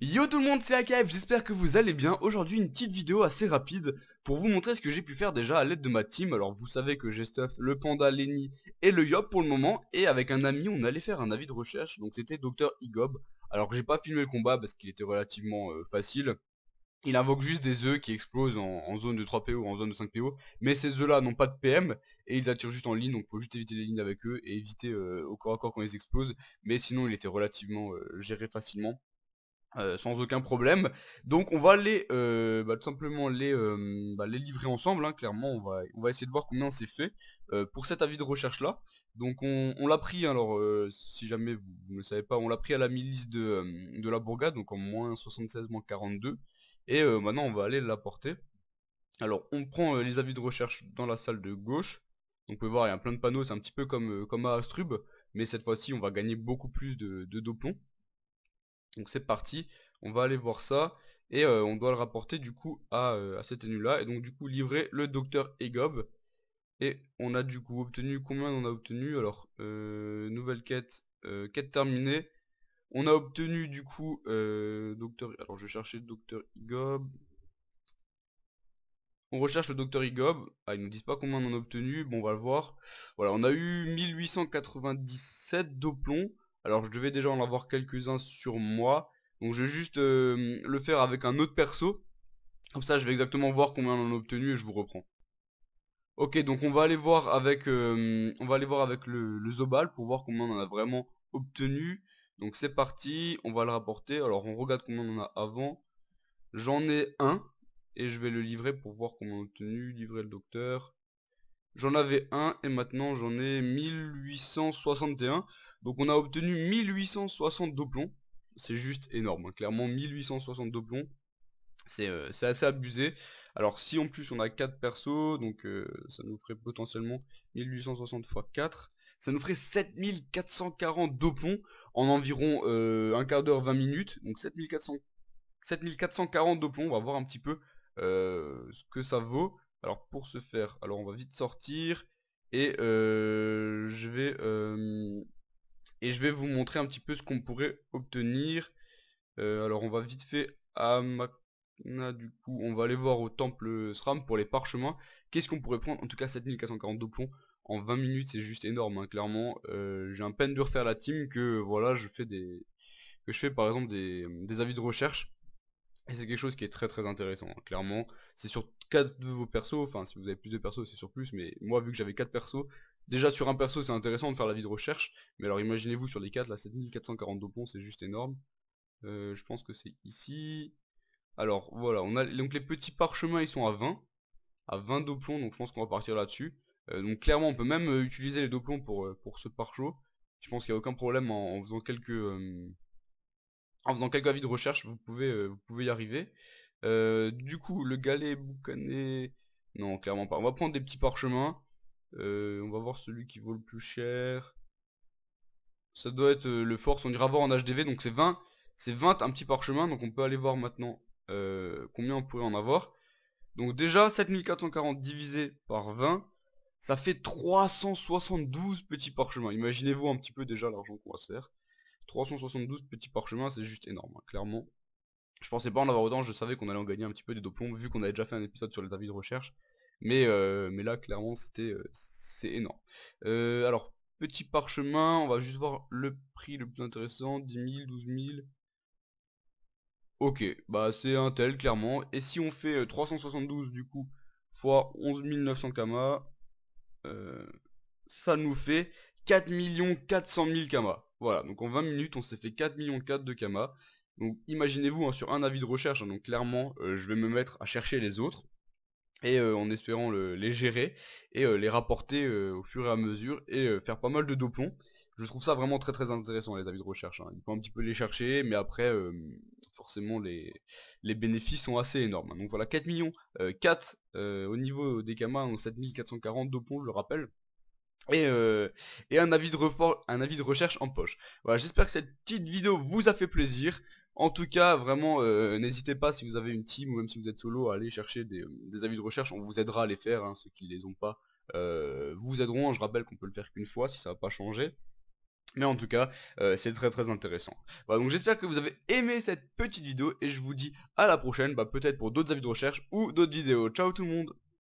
Yo tout le monde, c'est AKF, j'espère que vous allez bien. Aujourd'hui, une petite vidéo assez rapide pour vous montrer ce que j'ai pu faire déjà à l'aide de ma team. Alors, vous savez que j'ai stuff le panda, Lenny et le Yop pour le moment. Et avec un ami, on allait faire un avis de recherche. Donc, c'était Dr Igob. Alors que j'ai pas filmé le combat parce qu'il était relativement euh, facile. Il invoque juste des œufs qui explosent en, zone de 3 PO ou en zone de 5 PO. Mais ces œufs là n'ont pas de PM et ils attirent juste en ligne. Donc faut juste éviter les lignes avec eux et éviter euh, au corps à corps quand ils explosent. Mais sinon il était relativement euh, géré facilement. Euh, sans aucun problème. Donc on va les euh, bah, tout simplement les, euh, bah, les livrer ensemble, hein, clairement on va, on va essayer de voir combien c'est s'est fait pour cet avis de recherche là. Donc on, l'a pris, alors si jamais vous, ne ne savez pas, on l'a pris à la milice de, la bourgade, donc en moins 76, moins 42. Et maintenant bah, on va aller l'apporter. Alors on prend les avis de recherche dans la salle de gauche. Donc vous pouvez voir il y a plein de panneaux, c'est un petit peu comme, comme à Astrub, mais cette fois-ci on va gagner beaucoup plus de, de doplons. Donc c'est parti, on va aller voir ça et euh, on doit le rapporter du coup à, euh, cette énu là et donc du coup livrer le docteur Egob et on a du coup obtenu combien on a obtenu alors euh, nouvelle quête quête terminée on a obtenu du coup docteur alors je cherchais docteur Egob on recherche le docteur Egob ah ils nous disent pas combien on en a obtenu bon on va le voir voilà on a eu 1897 de alors je devais déjà en avoir quelques-uns sur moi. Donc je vais juste euh, le faire avec un autre perso. Comme ça je vais exactement voir combien on en a obtenu et je vous reprends. Ok donc on va aller voir avec euh, on va aller voir avec le, le, Zobal pour voir combien on en a vraiment obtenu. Donc c'est parti, on va le rapporter. Alors on regarde combien on en a avant. J'en ai un et je vais le livrer pour voir combien on a obtenu. Livrer le docteur. J'en avais un et maintenant j'en ai 1861. Donc on a obtenu 1860 doplons. C'est juste énorme. Hein. Clairement 1860 doplons. Euh, c'est assez abusé. Alors si en plus on a 4 persos, donc euh, ça nous ferait potentiellement 1860 x 4. Ça nous ferait 7440 doplons en environ euh, un quart d'heure 20 minutes. Donc 7400, 7440 doplons. on va voir un petit peu ce que ça vaut. Alors pour ce faire, alors on va vite sortir et je vais et je vais vous montrer un petit peu ce qu'on pourrait obtenir. alors on va vite fait à ah, du coup, on va aller voir au temple SRAM pour les parchemins. Qu'est-ce qu'on pourrait prendre En tout cas 7442 plombs en 20 minutes, c'est juste énorme, hein, clairement. J'ai un peine de refaire la team que voilà, je fais des que je fais par exemple des, avis de recherche et c'est quelque chose qui est très très intéressant, hein, clairement. C'est sur 4 de vos persos, enfin si vous avez plus de persos c'est sur plus, mais moi vu que j'avais 4 persos, déjà sur un perso c'est intéressant de faire la vie de recherche, mais alors imaginez-vous sur les 4, là 7442 d'opons c'est juste énorme. Euh, je pense que c'est ici. Alors voilà, on a donc les petits parchemins ils sont à 20, à 20 doplons, donc je pense qu'on va partir là-dessus. Euh, donc clairement on peut même euh, utiliser les doplons pour, pour ce parcho. Je pense qu'il n'y a aucun problème en, en faisant quelques... en faisant quelques avis de recherche, vous pouvez, vous pouvez y arriver. Euh, du coup, le galet boucané... Non, clairement pas. On va prendre des petits parchemins. Euh, on va voir celui qui vaut le plus cher. Ça doit être euh, le force. On ira voir en HDV. Donc c'est 20. C'est 20 un petit parchemin. Donc on peut aller voir maintenant combien on pourrait en avoir. Donc déjà 7440 divisé par 20. Ça fait 372 petits parchemins. Imaginez-vous un petit peu déjà l'argent qu'on va se faire. 372 petits parchemins, c'est juste énorme. Hein, clairement, je pensais pas en avoir autant, je savais qu'on allait en gagner un petit peu des doplons vu qu'on avait déjà fait un épisode sur les avis de recherche. Mais, euh, mais là clairement c'était euh, c'est énorme. Euh, alors petit parchemin, on va juste voir le prix le plus intéressant, 10 000, 12 000. Ok, bah c'est un tel clairement. Et si on fait 372 du coup fois 11 900 kama, ça nous fait 4 400 000 kama. Voilà, donc en 20 minutes on s'est fait 4 millions 4 de kama. Donc imaginez-vous hein, sur un avis de recherche, hein, donc clairement euh, je vais me mettre à chercher les autres et euh, en espérant les gérer et euh, les rapporter au fur et à mesure et faire pas mal de doplons. Je trouve ça vraiment très très intéressant les avis de recherche. Hein. Il faut un petit peu les chercher mais après forcément les, les, bénéfices sont assez énormes. Donc voilà 4 millions 4 au niveau des camas, 7440 doplons je le rappelle. Et, un, avis de un avis de recherche en poche. Voilà, j'espère que cette petite vidéo vous a fait plaisir. En tout cas, vraiment, euh, n'hésitez pas si vous avez une team ou même si vous êtes solo à aller chercher des, euh, avis de recherche. On vous aidera à les faire, hein, ceux qui ne les ont pas euh, vous aideront. Hein, je rappelle qu'on peut le faire qu'une fois si ça va pas changer. Mais en tout cas, c'est très très intéressant. donc j'espère que vous avez aimé cette petite vidéo et je vous dis à la prochaine, bah, peut-être pour d'autres avis de recherche ou d'autres vidéos. Ciao tout le monde